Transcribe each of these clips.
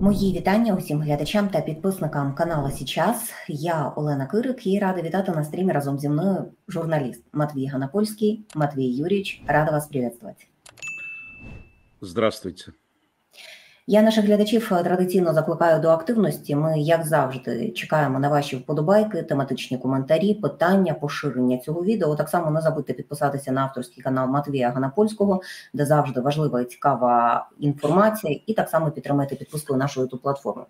Мої вітання усім глядачам та підписникам каналу Січас. Я Олена Кирик і рада вітати на стрімі разом зі мною журналіст Матвій Ганапольський. Матвій Юрійович, рада вас привітати. Здравствуйте. Я наших глядачів е, традиційно закликаю до активності. Ми, як завжди, чекаємо на ваші вподобайки, тематичні коментарі, питання, поширення цього відео. Так само не забудьте підписатися на авторський канал Матвія Ганапольського, де завжди важлива і цікава інформація, і так само підтримайте підписку нашої youtube платформи.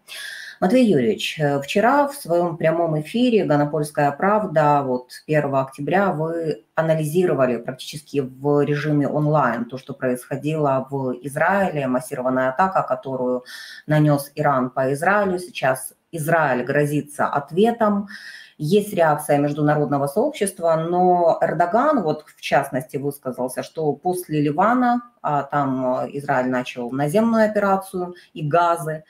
Матвей Юрьевич, э, вчера в своем прямом эфире «Гонопольская правда» вот 1 октября вы анализировали практически в режиме онлайн то, что происходило в Израиле, массированная атака, которую нанес Иран по Израилю. Сейчас Израиль грозится ответом. Есть реакция международного сообщества, но Эрдоган, вот в частности, высказался, что после Ливана, а там э, Израиль начал наземную операцию и газы,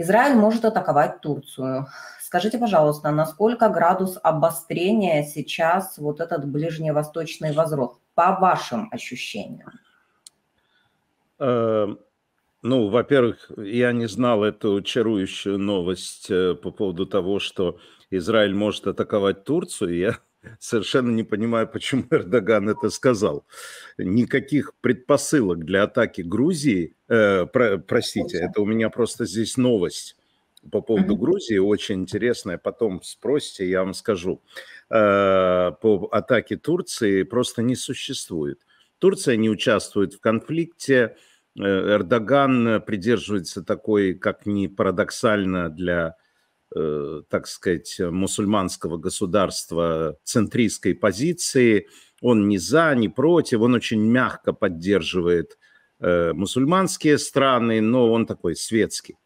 Израиль может атаковать Турцию. Скажите, пожалуйста, насколько градус обострения сейчас вот этот ближневосточный возрос, по вашим ощущениям? Эм, ну, во-первых, я не знал эту чарующую новость э, по поводу того, что Израиль может атаковать Турцию. Я Совершенно не понимаю, почему Эрдоган это сказал. Никаких предпосылок для атаки Грузии, э, про, простите, это у меня просто здесь новость по поводу Грузии, очень интересная, потом спросите, я вам скажу. Э, по атаке Турции просто не существует. Турция не участвует в конфликте, э, Эрдоган придерживается такой, как ни парадоксально для Э, так сказать, мусульманского государства центристской позиции. Он не за, не против, он очень мягко поддерживает э, мусульманские страны, но он такой светский.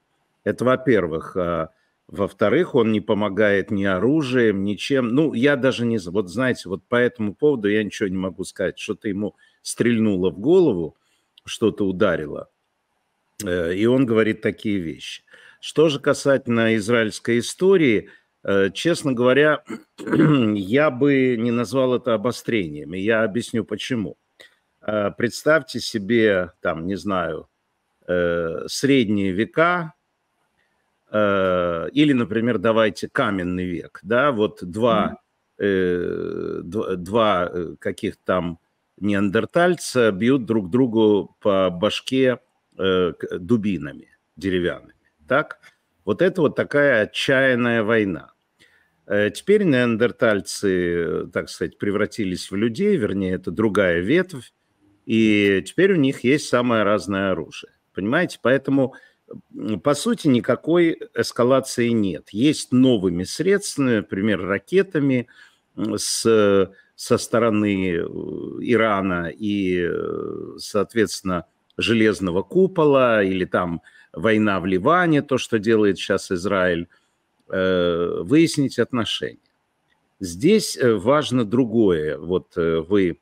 Это во-первых. А во-вторых, он не помогает ни оружием, ничем. Ну, я даже не... Вот знаете, вот по этому поводу я ничего не могу сказать. Что-то ему стрельнуло в голову, что-то ударило. Э, и он говорит такие вещи – что же касательно израильской истории, э, честно говоря, я бы не назвал это обострением, и я объясню почему. Э, представьте себе, там, не знаю, э, средние века, или, например, давайте каменный век, да, вот два, э, два каких там неандертальца бьют друг другу по башке э, дубинами деревянными. Так? Вот это вот такая отчаянная война. Э, теперь неандертальцы, э, так сказать, превратились в людей, вернее, это другая ветвь, и теперь у них есть самое разное оружие. Понимаете? Поэтому, по сути, никакой эскалации нет. Есть новыми средствами, например, ракетами с, со стороны э, Ирана и, соответственно, железного купола или там война в Ливане, то, что делает сейчас Израиль, э, выяснить отношения. Здесь э, важно другое. Вот э, вы,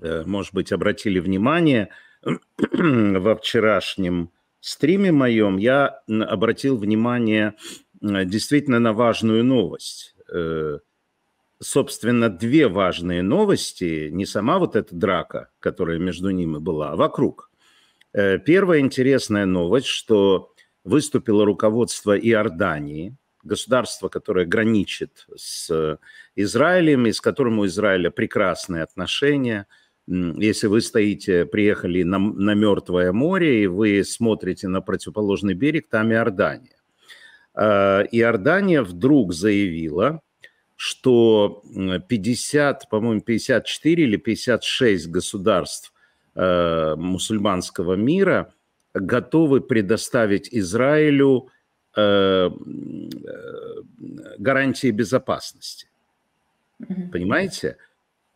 может быть, обратили внимание, во вчерашнем стриме моем я обратил внимание действительно на важную новость. Собственно, две важные новости, не сама вот эта драка, которая между ними была, а вокруг Э, первая интересная новость, что выступило руководство Иордании, государство, которое граничит с Израилем, и с которым у Израиля прекрасные отношения. Если вы стоите, приехали на, на Мертвое море, и вы смотрите на противоположный берег, там Иордания. Э, Иордания вдруг заявила, что 50, по-моему, 54 или 56 государств Э, мусульманского мира готовы предоставить Израилю э, э, гарантии безопасности. Понимаете?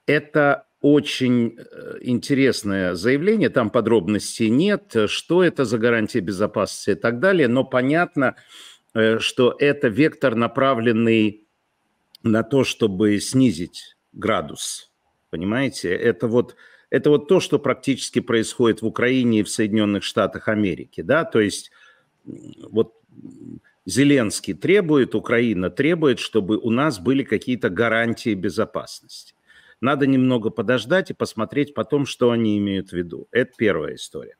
Это очень интересное заявление, там подробностей нет, что это за гарантии безопасности и так далее, но понятно, что это вектор, направленный на то, чтобы снизить градус. Понимаете, это вот это вот то, что практически происходит в Украине и в Соединенных Штатах Америки, да, то есть вот Зеленский требует, Украина требует, чтобы у нас были какие-то гарантии безопасности. Надо немного подождать и посмотреть потом, что они имеют в виду. Это первая история.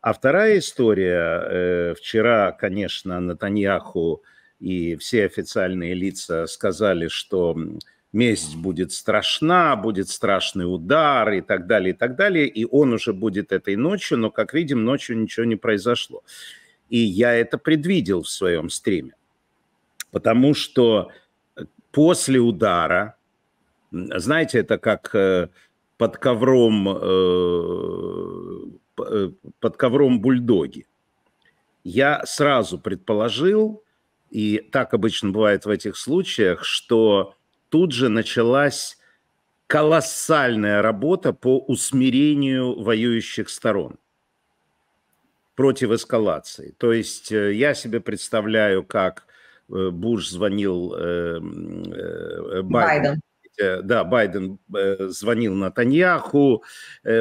А вторая история. Э, вчера, конечно, Натаньяху и все официальные лица сказали, что месть будет страшна, будет страшный удар и так далее, и так далее. И он уже будет этой ночью, но, как видим, ночью ничего не произошло. И я это предвидел в своем стриме. Потому что э, после удара, знаете, это как э, под ковром, э, под ковром бульдоги. Я сразу предположил, и так обычно бывает в этих случаях, что тут же началась колоссальная работа по усмирению воюющих сторон против эскалации. То есть э, я себе представляю, как э, Буш звонил э, Байден. Да, Байден звонил Натаньяху,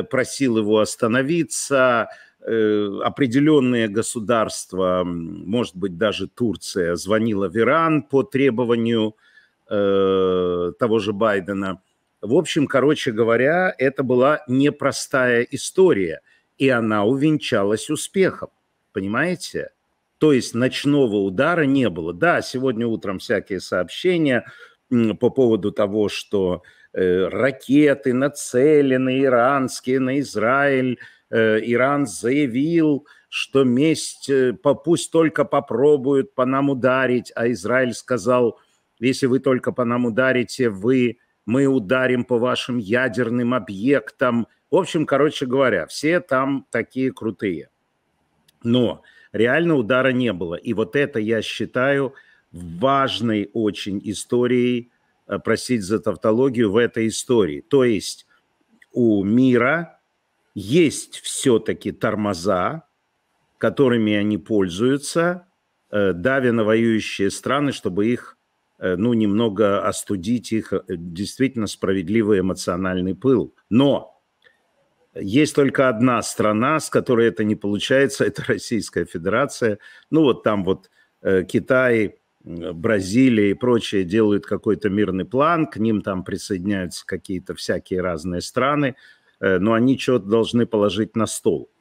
просил его остановиться. Определенные государства, может быть, даже Турция, звонила в Иран по требованию Э, того же Байдена. В общем, короче говоря, это была непростая история, и она увенчалась успехом, понимаете? То есть ночного удара не было. Да, сегодня утром всякие сообщения по поводу того, что э, ракеты нацелены иранские на Израиль, э, Иран заявил, что месть, пусть только попробуют по нам ударить, а Израиль сказал – если вы только по нам ударите, вы, мы ударим по вашим ядерным объектам. В общем, короче говоря, все там такие крутые. Но реально удара не было. И вот это, я считаю, важной очень историей, э, простить за тавтологию, в этой истории. То есть у мира есть все-таки тормоза, которыми они пользуются, э, давя на воюющие страны, чтобы их Э, ну, немного остудить их э, действительно справедливый эмоциональный пыл. Но есть только одна страна, с которой это не получается, это Российская Федерация. Ну, вот там вот э, Китай, Бразилия и прочие делают какой-то мирный план, к ним там присоединяются какие-то всякие разные страны, но они что-то должны положить на стол.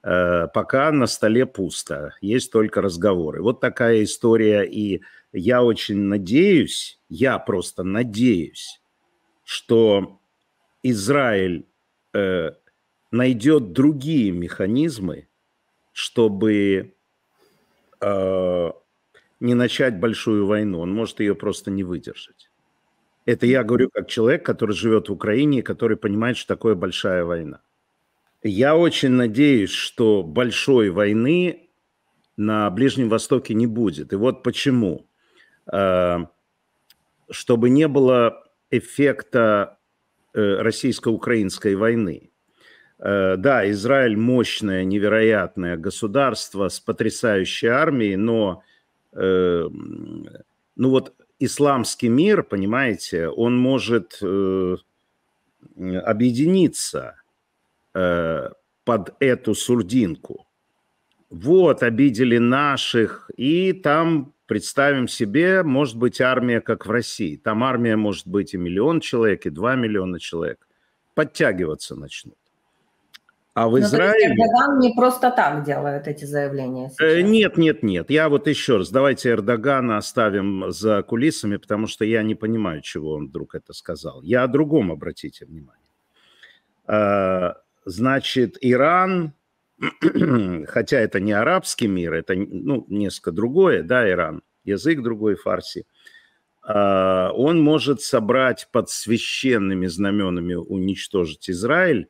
Пока на столе пусто, есть только разговоры. Вот такая история и я очень надеюсь, я просто надеюсь, что Израиль э, найдет другие механизмы, чтобы э, не начать большую войну. Он может ее просто не выдержать. Это я говорю как человек, который живет в Украине и который понимает, что такое большая война. Я очень надеюсь, что большой войны на Ближнем Востоке не будет. И вот почему. Э, чтобы не было эффекта э, российско-украинской войны. Э, да, Израиль мощное, невероятное государство с потрясающей армией, но ну вот исламский мир, понимаете, он может объединиться под эту сурдинку вот, обидели наших, и там, представим себе, может быть армия, как в России. Там армия может быть и миллион человек, и два миллиона человек. Подтягиваться начнут. А в ну, Израиле... Но, Эрдоган не просто так делает эти заявления э, сейчас. Нет, нет, нет. Я вот еще раз, давайте Эрдогана оставим за кулисами, потому что я не понимаю, чего он вдруг это сказал. Я о другом обратите внимание. А, значит, Иран хотя это не арабский мир, это ну, несколько другое, да, Иран, язык другой, фарси, а, он может собрать под священными знаменами уничтожить Израиль,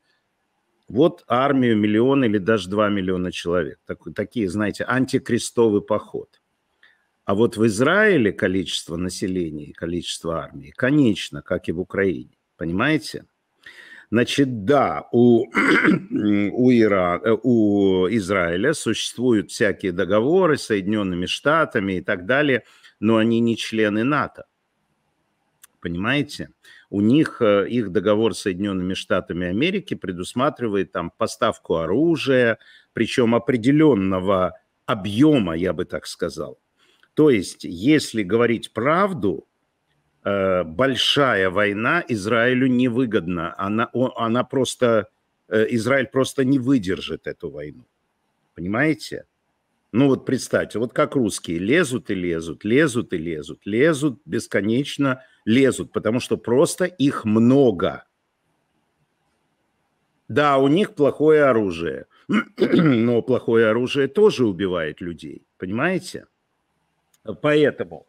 вот армию миллион или даже два миллиона человек. Так, такие, знаете, антикрестовый поход. А вот в Израиле количество населения и количество армии конечно, как и в Украине. Понимаете? Значит, да, у, у, Ира, э, у Израиля существуют всякие договоры с Соединенными Штатами и так далее, но они не члены НАТО. Понимаете? У них э, их договор с Соединенными Штатами Америки предусматривает там поставку оружия, причем определенного объема, я бы так сказал. То есть, если говорить правду, Э, большая война Израилю невыгодна. Она, она просто, э, Израиль просто не выдержит эту войну. Понимаете? Ну вот представьте, вот как русские лезут и лезут, лезут и лезут, лезут бесконечно, лезут, потому что просто их много. Да, у них плохое оружие, но плохое оружие тоже убивает людей, понимаете? Поэтому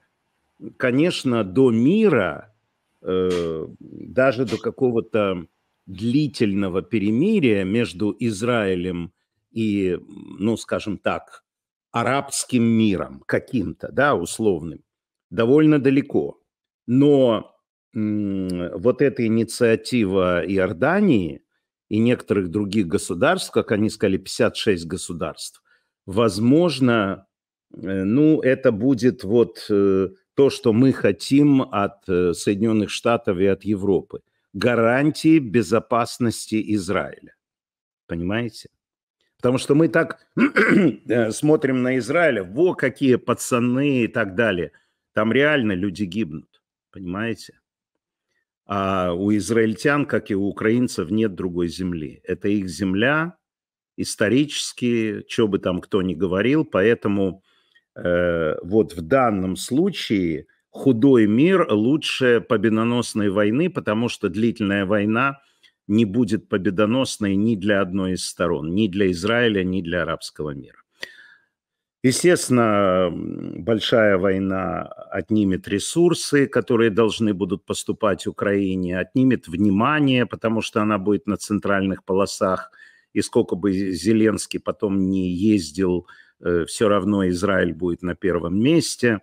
конечно, до мира, э, даже до какого-то длительного перемирия между Израилем и, ну, скажем так, арабским миром каким-то, да, условным, довольно далеко. Но вот эта инициатива Иордании и некоторых других государств, как они сказали, 56 государств, возможно, э, ну, это будет вот э, то, что мы хотим от э, Соединенных Штатов и от Европы. Гарантии безопасности Израиля. Понимаете? Потому что мы так э, смотрим на Израиля, во какие пацаны и так далее. Там реально люди гибнут, понимаете? А у израильтян, как и у украинцев, нет другой земли. Это их земля исторически, что бы там кто ни говорил, поэтому Э, вот в данном случае худой мир лучше победоносной войны, потому что длительная война не будет победоносной ни для одной из сторон, ни для Израиля, ни для арабского мира. Естественно, большая война отнимет ресурсы, которые должны будут поступать Украине, отнимет внимание, потому что она будет на центральных полосах. И сколько бы Зеленский потом не ездил Э, все равно Израиль будет на первом месте,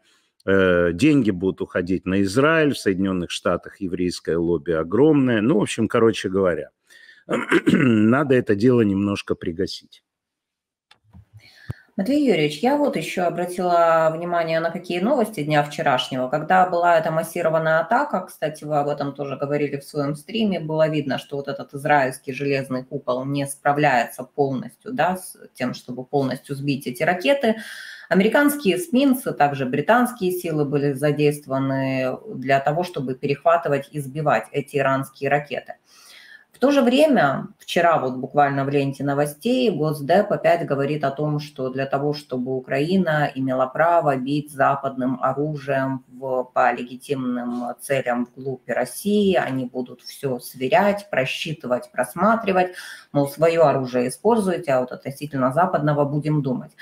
э, деньги будут уходить на Израиль, в Соединенных Штатах еврейское лобби огромное. Ну, в общем, короче говоря, надо это дело немножко пригасить. Матвей Юрьевич, я вот еще обратила внимание на какие новости дня вчерашнего. Когда была эта массированная атака, кстати, вы об этом тоже говорили в своем стриме, было видно, что вот этот израильский железный купол не справляется полностью, да, с тем, чтобы полностью сбить эти ракеты. Американские эсминцы, также британские силы были задействованы для того, чтобы перехватывать и сбивать эти иранские ракеты – в то же время, вчера вот буквально в ленте новостей, Госдеп опять говорит о том, что для того, чтобы Украина имела право бить западным оружием в, по легитимным целям вглубь России, они будут все сверять, просчитывать, просматривать, мол, свое оружие используйте, а вот относительно западного будем думать.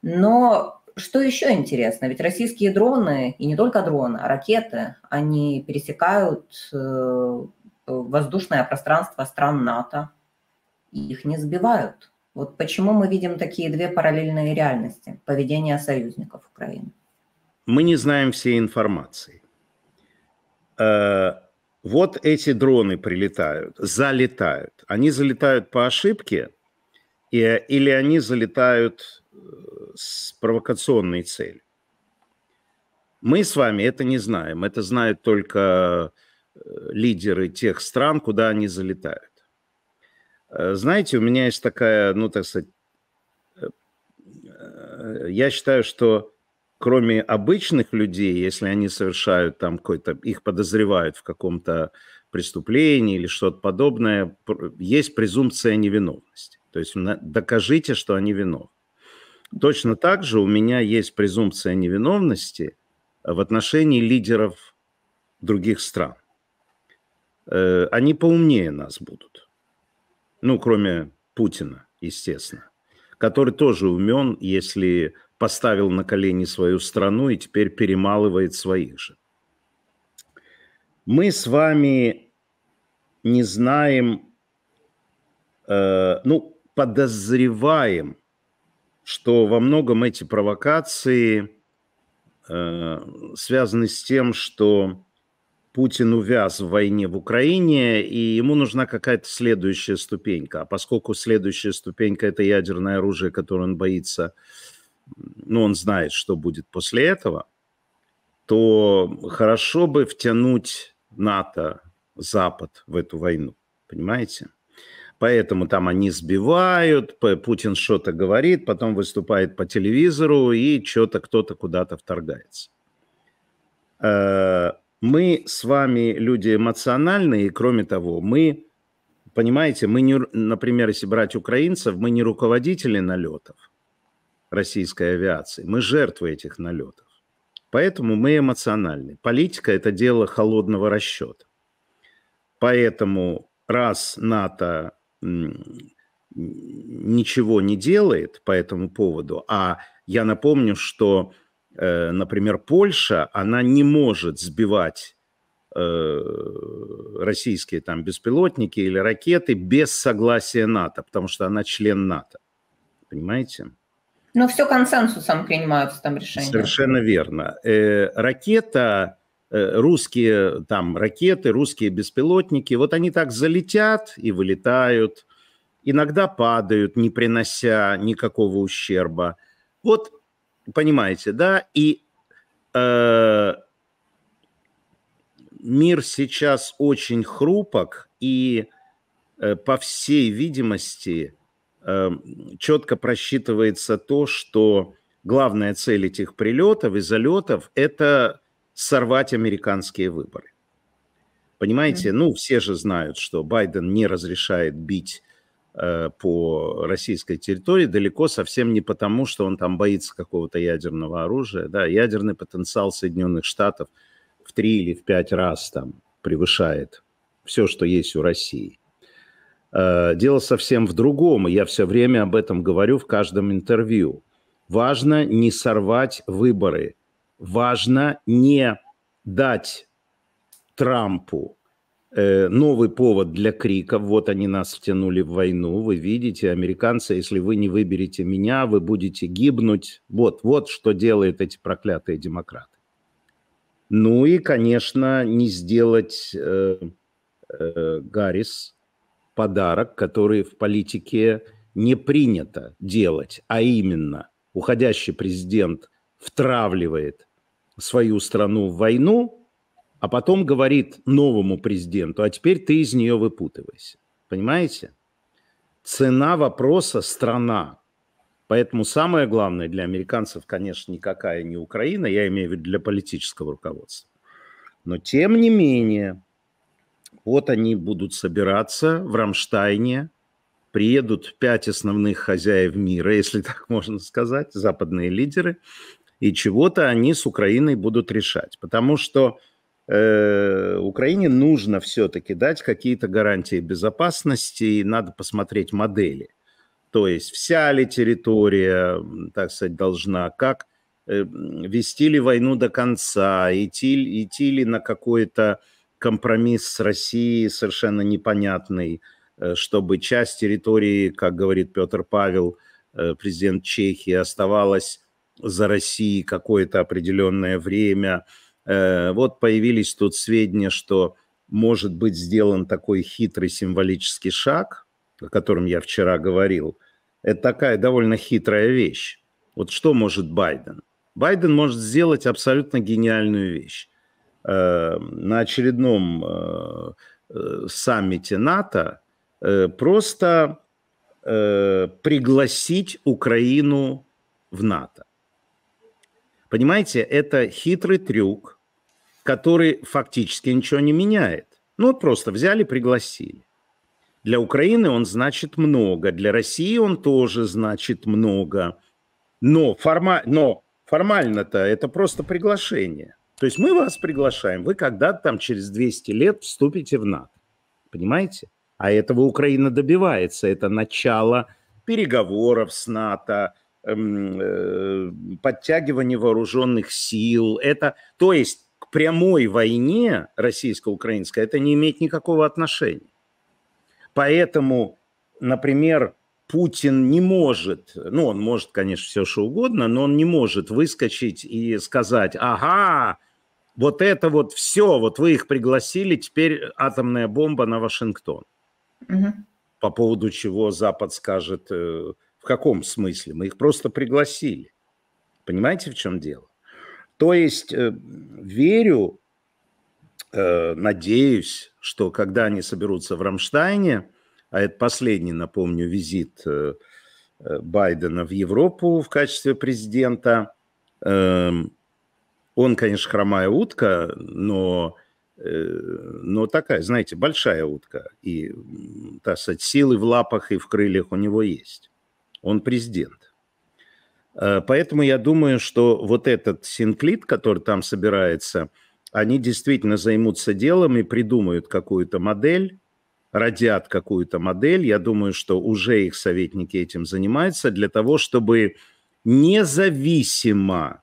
Но что еще интересно, ведь российские дроны, и не только дроны, а ракеты, они пересекают э, воздушное пространство стран НАТО. Их не сбивают. Вот почему мы видим такие две параллельные реальности поведения союзников Украины? Мы не знаем всей информации. Э, вот эти дроны прилетают, залетают. Они залетают по ошибке и или они залетают э, с провокационной целью? Мы с вами это не знаем. Это знают только лидеры тех стран, куда они залетают. Э, знаете, у меня есть такая, ну, так сказать, э, я считаю, что кроме обычных людей, если они совершают там какой-то, их подозревают в каком-то преступлении или что-то подобное, есть презумпция невиновности. То есть докажите, что они виновны. Точно так же у меня есть презумпция невиновности в отношении лидеров других стран. Э, они поумнее нас будут. Ну, кроме Путина, естественно, который тоже умен, если поставил на колени свою страну и теперь перемалывает своих же. Мы с вами не знаем, э, ну, подозреваем, что во многом эти провокации э, связаны с тем, что Путин увяз в войне в Украине, и ему нужна какая-то следующая ступенька. А поскольку следующая ступенька – это ядерное оружие, которое он боится, ну, он знает, что будет после этого, то хорошо бы втянуть НАТО, Запад в эту войну, понимаете? Поэтому там они сбивают, Путин что-то говорит, потом выступает по телевизору, и что-то кто-то куда-то вторгается э, мы с вами люди эмоциональные, и кроме того, мы, понимаете, мы не, например, если брать украинцев, мы не руководители налетов российской авиации, мы жертвы этих налетов. Поэтому мы эмоциональны. Политика – это дело холодного расчета. Поэтому раз НАТО ничего не делает по этому поводу, а я напомню, что Э, например, Польша, она не может сбивать э, российские там беспилотники или ракеты без согласия НАТО, потому что она член НАТО. Понимаете? Но все консенсусом принимаются там решения. Совершенно верно. Э, ракета, э, русские там ракеты, русские беспилотники, вот они так залетят и вылетают, иногда падают, не принося никакого ущерба. Вот Понимаете, да? И э, мир сейчас очень хрупок, и, э, по всей видимости, э, четко просчитывается то, что главная цель этих прилетов и залетов – это сорвать американские выборы. Понимаете, ну все же знают, что Байден не разрешает бить Э, по российской территории далеко совсем не потому, что он там боится какого-то ядерного оружия. Да, ядерный потенциал Соединенных Штатов в три или в пять раз там превышает все, что есть у России. Э, дело совсем в другом, я все время об этом говорю в каждом интервью. Важно не сорвать выборы, важно не дать Трампу Э, новый повод для крика. Вот они нас втянули в войну. Вы видите, американцы, если вы не выберете меня, вы будете гибнуть. Вот, вот что делают эти проклятые демократы. Ну и, конечно, не сделать э, э Гаррис подарок, который в политике не принято делать, а именно уходящий президент втравливает свою страну в войну, а потом говорит новому президенту, а теперь ты из нее выпутывайся. Понимаете? Цена вопроса – страна. Поэтому самое главное для американцев, конечно, никакая не Украина, я имею в виду для политического руководства. Но тем не менее, вот они будут собираться в Рамштайне, приедут пять основных хозяев мира, если так можно сказать, западные лидеры, и чего-то они с Украиной будут решать. Потому что Э, Украине нужно все-таки дать какие-то гарантии безопасности, и надо посмотреть модели. То есть вся ли территория, так сказать, должна как э, вести ли войну до конца, идти, идти ли на какой-то компромисс с Россией совершенно непонятный, э, чтобы часть территории, как говорит Петр Павел, э, президент Чехии, оставалась за Россией какое-то определенное время – Э, вот появились тут сведения, что может быть сделан такой хитрый символический шаг, о котором я вчера говорил. Это такая довольно хитрая вещь. Вот что может Байден? Байден может сделать абсолютно гениальную вещь. Э, на очередном э, саммите НАТО просто пригласить Украину в НАТО. Понимаете, это хитрый трюк, который фактически ничего не меняет. Ну вот просто взяли, пригласили. Для Украины он значит много, для России он тоже значит много. Но, форма... Но формально-то это просто приглашение. То есть мы вас приглашаем, вы когда-то там через 200 лет вступите в НАТО. Понимаете? А этого Украина добивается. Это начало переговоров с НАТО, Эм, э, подтягивание вооруженных сил. Это, то есть к прямой войне российско-украинской это не имеет никакого отношения. Поэтому, например, Путин не может, ну, он может, конечно, все что угодно, но он не может выскочить и сказать, ага, вот это вот все, вот вы их пригласили, теперь атомная бомба на Вашингтон. Угу. По поводу чего Запад скажет, э, в каком смысле? Мы их просто пригласили. Понимаете, в чем дело? То есть э, верю, э, надеюсь, что когда они соберутся в Рамштайне, а это последний, напомню, визит э, э Байдена в Европу в качестве президента, эм, он, конечно, хромая утка, но, э, но такая, знаете, большая утка. И, так сказать, силы в лапах и в крыльях у него есть он президент. Э, поэтому я думаю, что вот этот синклит, который там собирается, они действительно займутся делом и придумают какую-то модель, родят какую-то модель. Я думаю, что уже их советники этим занимаются для того, чтобы независимо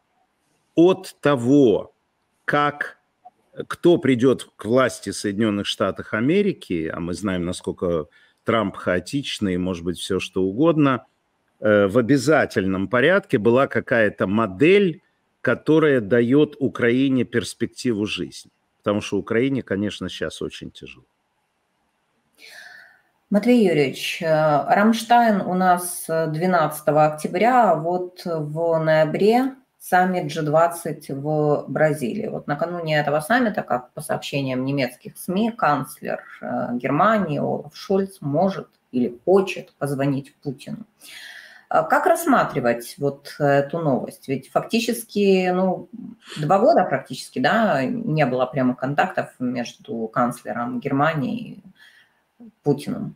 от того, как кто придет к власти в Соединенных Штатах Америки, а мы знаем, насколько Трамп хаотичный, может быть, все что угодно – Э, в обязательном порядке была какая-то модель, которая дает Украине перспективу жизни. Потому что Украине, конечно, сейчас очень тяжело. Матвей Юрьевич, э, Рамштайн у нас 12 э, октября, а вот в ноябре саммит G20 в Бразилии. Вот накануне этого саммита, как по сообщениям немецких СМИ, канцлер Германии Олаф Шольц может или хочет позвонить Путину. А как рассматривать вот эту новость? Ведь фактически, ну, два года практически, да, не было прямо контактов между канцлером Германии и Путиным.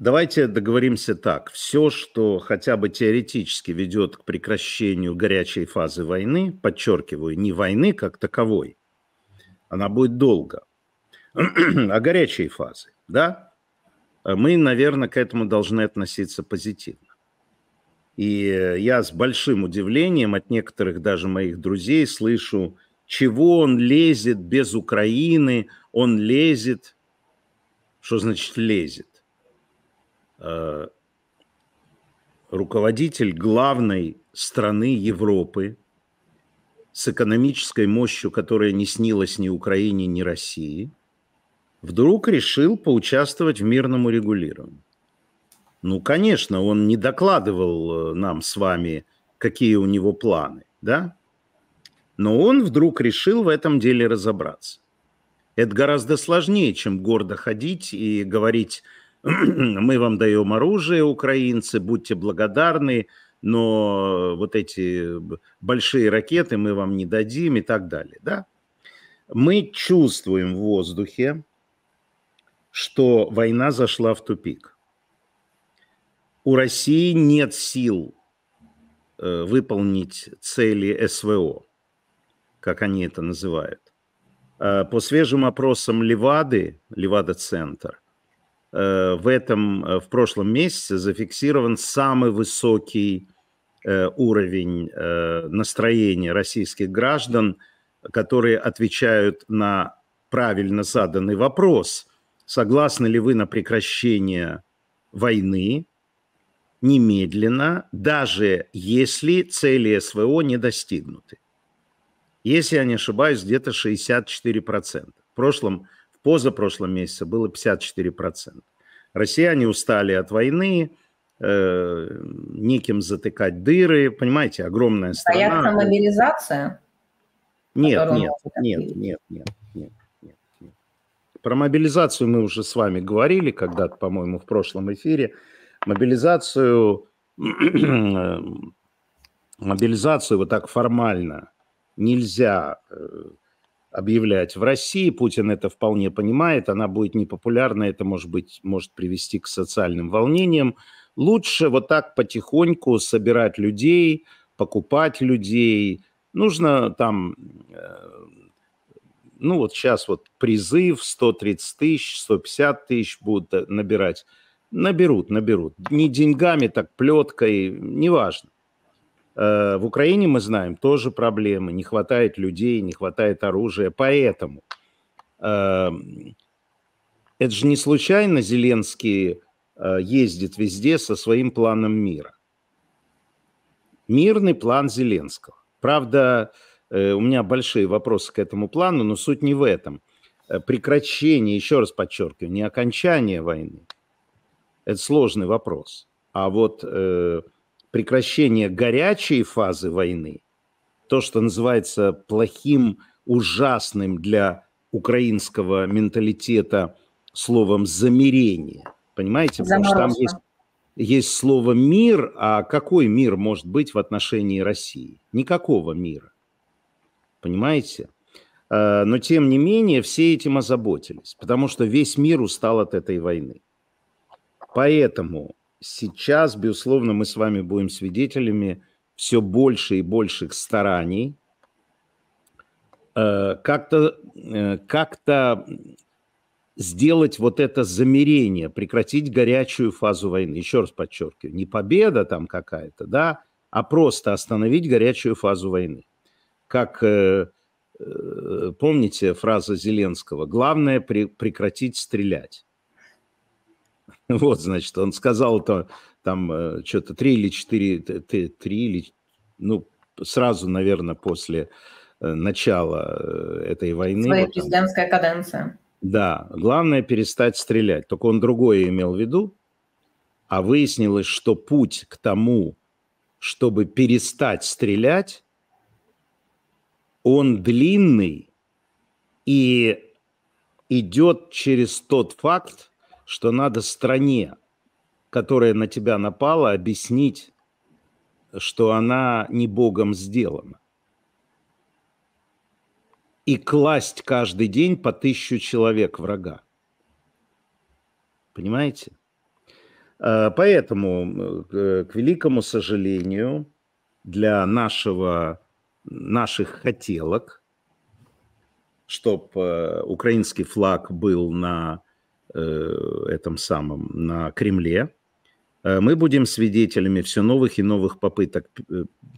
Давайте договоримся так. Все, что хотя бы теоретически ведет к прекращению горячей фазы войны, подчеркиваю, не войны как таковой, она будет долго, а горячей фазы, да? Э, мы, наверное, к этому должны относиться позитивно. И э, я с большим удивлением от некоторых даже моих друзей слышу, чего он лезет без Украины, он лезет. Что значит лезет? Э, руководитель главной страны Европы с экономической мощью, которая не снилась ни Украине, ни России – вдруг решил поучаствовать в мирном урегулировании. Ну, конечно, он не докладывал э, нам с вами, какие у него планы, да? Но он вдруг решил в этом деле разобраться. Это гораздо сложнее, чем гордо ходить и говорить, мы вам даем оружие, украинцы, будьте благодарны, но вот эти большие ракеты мы вам не дадим и так далее, да? Мы чувствуем в воздухе что война зашла в тупик. У России нет сил э, выполнить цели СВО, как они это называют. Э, по свежим опросам Левады, Левада-центр, э, в этом, в прошлом месяце зафиксирован самый высокий уровень настроения российских граждан, которые отвечают на правильно заданный вопрос – согласны ли вы на прекращение войны немедленно, даже если цели СВО не достигнуты. Если я не ошибаюсь, где-то 64%. В прошлом, в позапрошлом месяце было 54%. Россияне устали от войны, э, неким затыкать дыры, понимаете, огромная а страна. Боятся мобилизация? Нет, нет, нет, нет, нет. Про мобилизацию мы уже с вами говорили когда-то, по-моему, в прошлом эфире. Мобилизацию, мобилизацию вот так формально нельзя э, объявлять в России. Путин это вполне понимает. Она будет непопулярна. Это, может быть, может привести к социальным волнениям. Лучше вот так потихоньку собирать людей, покупать людей. Нужно там э, ну вот сейчас вот призыв 130 тысяч, 150 тысяч будут э, набирать. Наберут, наберут. Не деньгами, так плеткой, неважно. Э, в Украине, мы знаем, тоже проблемы. Не хватает людей, не хватает оружия. Поэтому эм, это же не случайно Зеленский э, ездит везде со своим планом мира. Мирный план Зеленского. Правда, Э, у меня большие вопросы к этому плану, но суть не в этом. Э, прекращение, еще раз подчеркиваю, не окончание войны. Это сложный вопрос. А вот э, прекращение горячей фазы войны, то, что называется плохим, ужасным для украинского менталитета словом замерение. Понимаете? Потому что там есть, есть слово мир, а какой мир может быть в отношении России? Никакого мира понимаете? Э, но, тем не менее, все этим озаботились, потому что весь мир устал от этой войны. Поэтому сейчас, безусловно, мы с вами будем свидетелями все больше и больших стараний э, как-то э, как сделать вот это замерение, прекратить горячую фазу войны. Еще раз подчеркиваю, не победа там какая-то, да, а просто остановить горячую фазу войны как э, э, помните фраза Зеленского, главное прекратить стрелять. Вот, значит, он сказал то, там э, что-то три или четыре, три или, ну, сразу, наверное, после начала этой войны. Своя вот, президентская там, каденция. Да, главное перестать стрелять. Только он другое имел в виду, а выяснилось, что путь к тому, чтобы перестать стрелять, он длинный и идет через тот факт, что надо стране, которая на тебя напала, объяснить, что она не Богом сделана. И класть каждый день по тысячу человек врага. Понимаете? А, поэтому, э, к великому сожалению, для нашего наших хотелок, чтобы э, украинский флаг был на э, этом самом, на Кремле. Э, мы будем свидетелями все новых и новых попыток,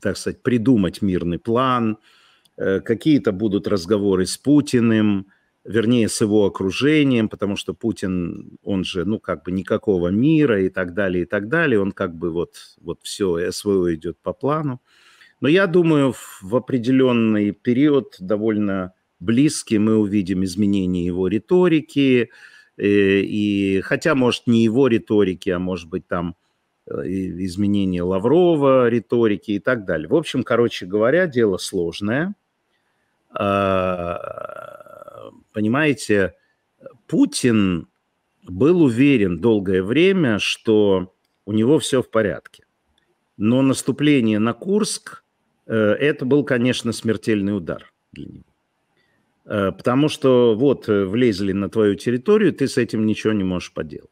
так сказать, придумать мирный план. Какие-то будут разговоры с Путиным, вернее, с его окружением, потому что Путин, он же, ну, как бы никакого мира и так далее, и так далее. Он как бы вот, вот все свое идет по плану. Но я думаю, в определенный период довольно близкий мы увидим изменение его риторики, э, и хотя, может, не его риторики, а, может быть, там э, изменение Лаврова, риторики и так далее. В общем, короче говоря, дело сложное. А, понимаете, Путин был уверен долгое время, что у него все в порядке. Но наступление на Курск Э, это был, конечно, смертельный удар для него. Э, потому что вот э, влезли на твою территорию, ты с этим ничего не можешь поделать.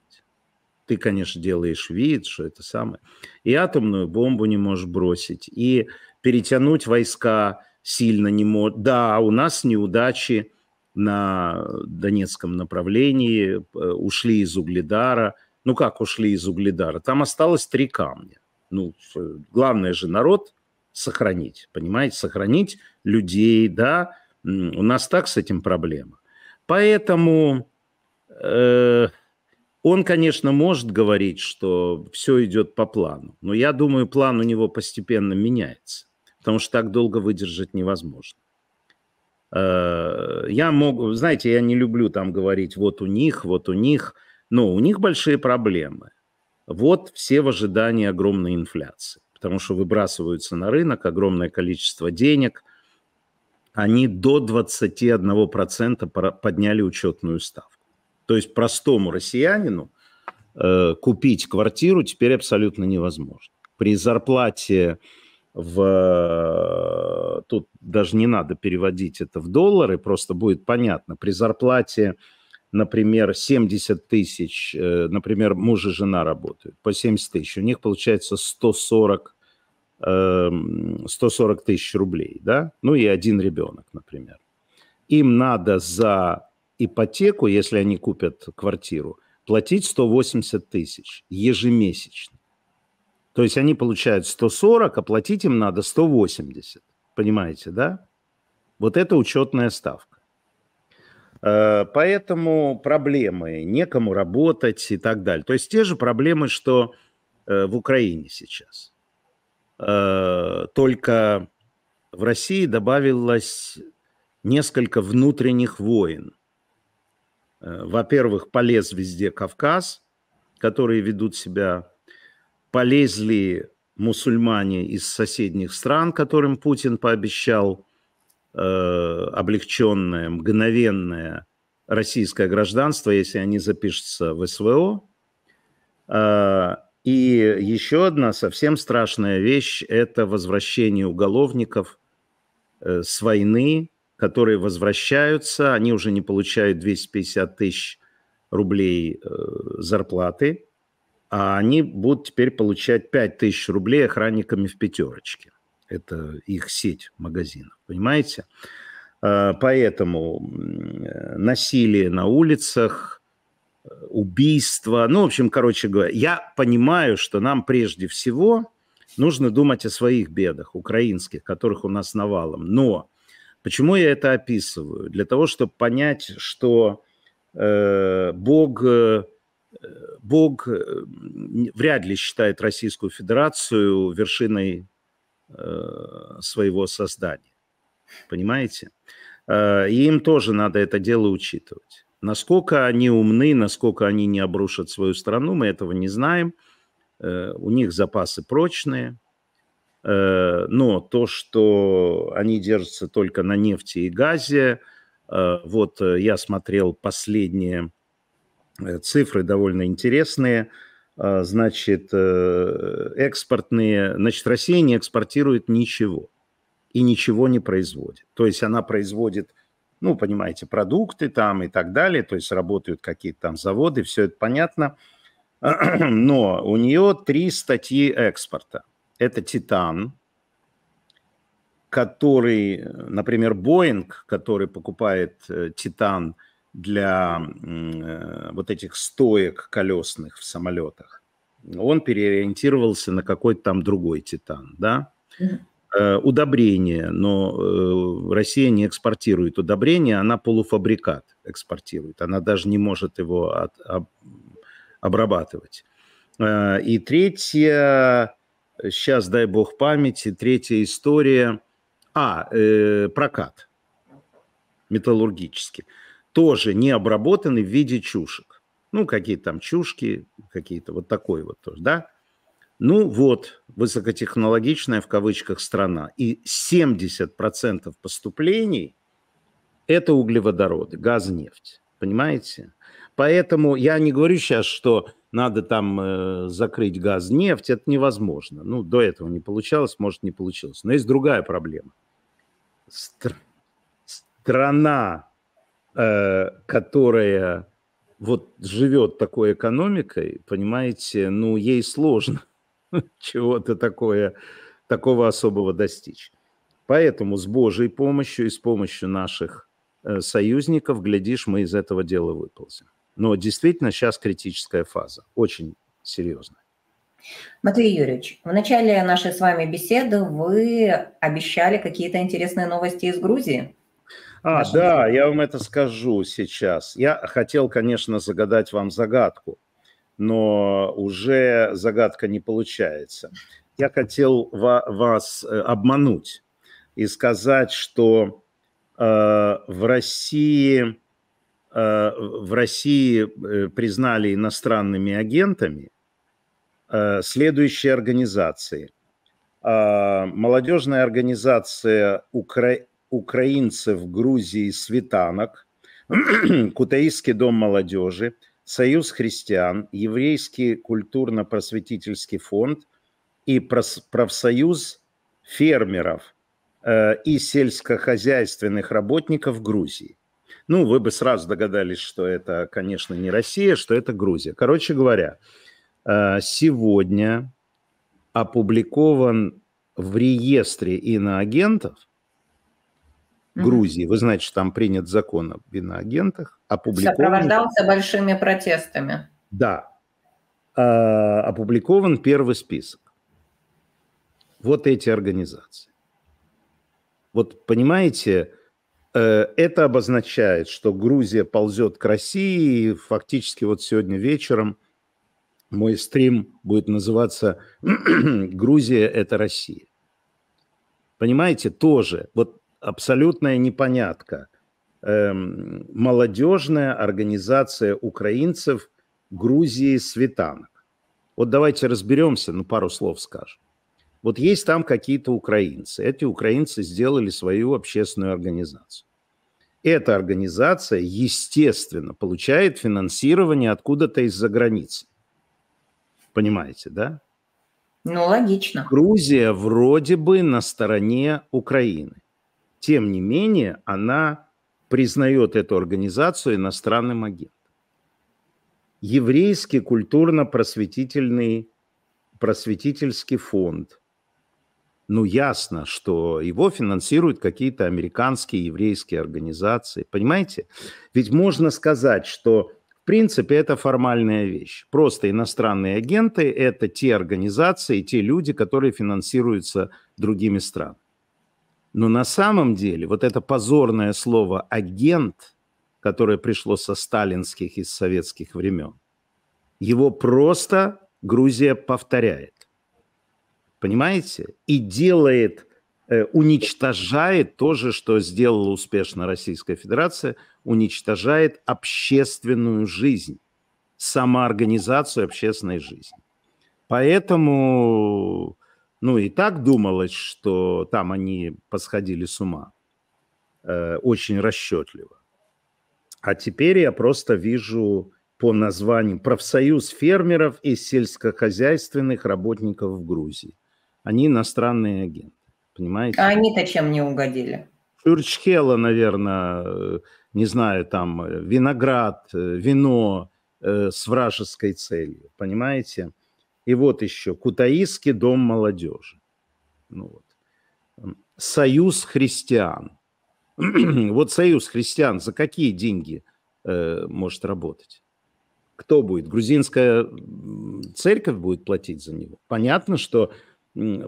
Ты, конечно, делаешь вид, что это самое. И атомную бомбу не можешь бросить, и перетянуть войска сильно не можешь. Да, у нас неудачи на Донецком направлении, ушли из Угледара. Ну как ушли из Угледара? Там осталось три камня. Ну, главное же народ сохранить, понимаете, сохранить людей, да, у нас так с этим проблема. Поэтому э, он, конечно, может говорить, что все идет по плану, но я думаю, план у него постепенно меняется, потому что так долго выдержать невозможно. Э, я могу, знаете, я не люблю там говорить, вот у них, вот у них, но у них большие проблемы. Вот все в ожидании огромной инфляции потому что выбрасываются на рынок огромное количество денег. Они до 21% подняли учетную ставку. То есть простому россиянину э, купить квартиру теперь абсолютно невозможно. При зарплате в... Тут даже не надо переводить это в доллары, просто будет понятно. При зарплате например, 70 тысяч, э, например, муж и жена работают по 70 тысяч, у них получается 140, 140 эм, тысяч рублей, да, ну и один ребенок, например. Им надо за ипотеку, если они купят квартиру, платить 180 тысяч ежемесячно. То есть они получают 140, а платить им надо 180. Понимаете, да? Вот это учетная ставка. Э, поэтому проблемы, некому работать и так далее. То есть те же проблемы, что э, в Украине сейчас. Э, только в России добавилось несколько внутренних войн. Во-первых, полез везде Кавказ, которые ведут себя, полезли мусульмане из соседних стран, которым Путин пообещал Э, облегченное, мгновенное российское гражданство, если они запишутся в СВО. Э, и еще одна совсем страшная вещь – это возвращение уголовников э, с войны, которые возвращаются, они уже не получают 250 тысяч рублей зарплаты, а они будут теперь получать 5 тысяч рублей охранниками в пятерочке. Это их сеть магазинов, понимаете? А, поэтому э, насилие на улицах, э, убийства, ну, в общем, короче говоря, я понимаю, что нам прежде всего нужно думать о своих бедах, украинских, которых у нас навалом. Но почему я это описываю? Для того, чтобы понять, что э, Бог, э, Бог э, вряд ли считает Российскую Федерацию вершиной Э, своего создания. Понимаете? Э, и им тоже надо это дело учитывать. Насколько они умны, насколько они не обрушат свою страну, мы этого не знаем. Э, у них запасы прочные. Но то, что они держатся только на нефти и газе, вот я смотрел последние цифры довольно интересные – а, значит, э, экспортные, значит, Россия не экспортирует ничего и ничего не производит. То есть она производит, ну, понимаете, продукты там и так далее, то есть работают какие-то там заводы, все это понятно, но у нее три статьи экспорта. Это титан, который, например, Боинг, который покупает э, титан – для э, вот этих стоек колесных в самолетах, он переориентировался на какой-то там другой титан, да? mm Удобрение, но э, Россия не экспортирует удобрение, она полуфабрикат экспортирует, она даже не может его от, об, обрабатывать. И третья, сейчас дай бог памяти, третья история, а, прокат металлургический тоже не обработаны в виде чушек. Ну, какие-то там чушки, какие-то вот такой вот тоже, да? Ну вот, высокотехнологичная в кавычках страна. И 70% поступлений – это углеводороды, газ, нефть. Понимаете? Поэтому я не говорю сейчас, что надо там э, закрыть газ, нефть. Это невозможно. Ну, до этого не получалось, может, не получилось. Но есть другая проблема. Стр... Страна Э, которая вот живет такой экономикой, понимаете, ну, ей сложно чего-то такое, такого особого достичь. Поэтому с Божьей помощью и с помощью наших э, союзников, глядишь, мы из этого дела выползем. Но действительно сейчас критическая фаза, очень серьезная. Матвей Юрьевич, в начале нашей с вами беседы вы обещали какие-то интересные новости из Грузии. А, нашим... да, я вам это скажу сейчас. Я хотел, конечно, загадать вам загадку, но уже загадка не получается. Я хотел ва вас э, обмануть и сказать, что э, в России э, в России э, признали иностранными агентами следующие организации: а, молодежная организация Укра украинцев Грузии «Светанок», Кутаисский дом молодежи, Союз христиан, Еврейский культурно-просветительский фонд и профсоюз фермеров э, и сельскохозяйственных работников Грузии. Ну, вы бы сразу догадались, что это, конечно, не Россия, что это Грузия. Короче говоря, э, сегодня опубликован в реестре иноагентов Грузии. Вы знаете, что там принят закон о иноагентах, опубликован... Сопровождался большими протестами. Да. А, опубликован первый список. Вот эти организации. Вот понимаете, э, это обозначает, что Грузия ползет к России. И фактически вот сегодня вечером мой стрим будет называться «Грузия – это Россия». Понимаете, тоже. Вот абсолютная непонятка. Эм, молодежная организация украинцев Грузии «Светанок». Вот давайте разберемся, ну пару слов скажем. Вот есть там какие-то украинцы. Эти украинцы сделали свою общественную организацию. Эта организация, естественно, получает финансирование откуда-то из-за границы. Понимаете, да? Ну, логично. Грузия вроде бы на стороне Украины тем не менее, она признает эту организацию иностранным агентом. Еврейский культурно-просветительный просветительский фонд. Ну, ясно, что его финансируют какие-то американские еврейские организации. Понимаете? Ведь можно сказать, что в принципе, это формальная вещь. Просто иностранные агенты – это те организации, те люди, которые финансируются другими странами. Но на самом деле вот это позорное слово «агент», которое пришло со сталинских и советских времен, его просто Грузия повторяет. Понимаете? И делает, э, уничтожает то же, что сделала успешно Российская Федерация, уничтожает общественную жизнь, самоорганизацию общественной жизни. Поэтому ну и так думалось, что там они посходили с ума э, очень расчетливо. А теперь я просто вижу по названию «Профсоюз фермеров и сельскохозяйственных работников в Грузии». Они иностранные агенты, понимаете? А они-то чем не угодили? Чурчхела, наверное, э, не знаю, там э, виноград, э, вино э, с вражеской целью, понимаете? И вот еще Кутаиский дом молодежи. Ну, вот. Союз христиан. вот Союз христиан за какие деньги э, может работать? Кто будет? Грузинская церковь будет платить за него? Понятно, что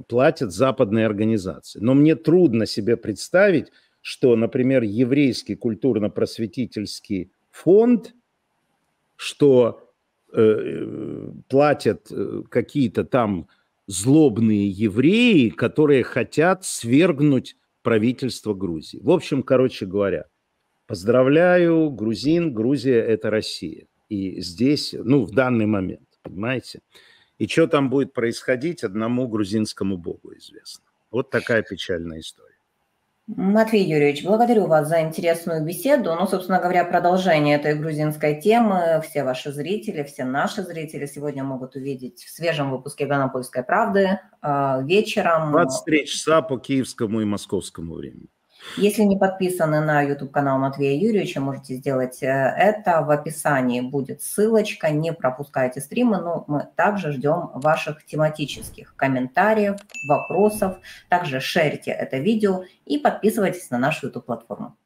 платят западные организации. Но мне трудно себе представить, что, например, еврейский культурно-просветительский фонд, что Э, платят э, какие-то там злобные евреи, которые хотят свергнуть правительство Грузии. В общем, короче говоря, поздравляю, грузин, Грузия – это Россия. И здесь, ну, в данный момент, понимаете? И что там будет происходить, одному грузинскому богу известно. Вот такая печальная история. Матвей Юрьевич, благодарю вас за интересную беседу. Ну, собственно говоря, продолжение этой грузинской темы. Все ваши зрители, все наши зрители сегодня могут увидеть в свежем выпуске «Ганопольской правды» а, вечером. 23 часа по киевскому и московскому времени. Если не подписаны на YouTube-канал Матвея Юрьевича, можете сделать э, это. В описании будет ссылочка. Не пропускайте стримы, но ну, мы также ждем ваших тематических комментариев, вопросов. Также шерьте это видео и подписывайтесь на нашу YouTube-платформу.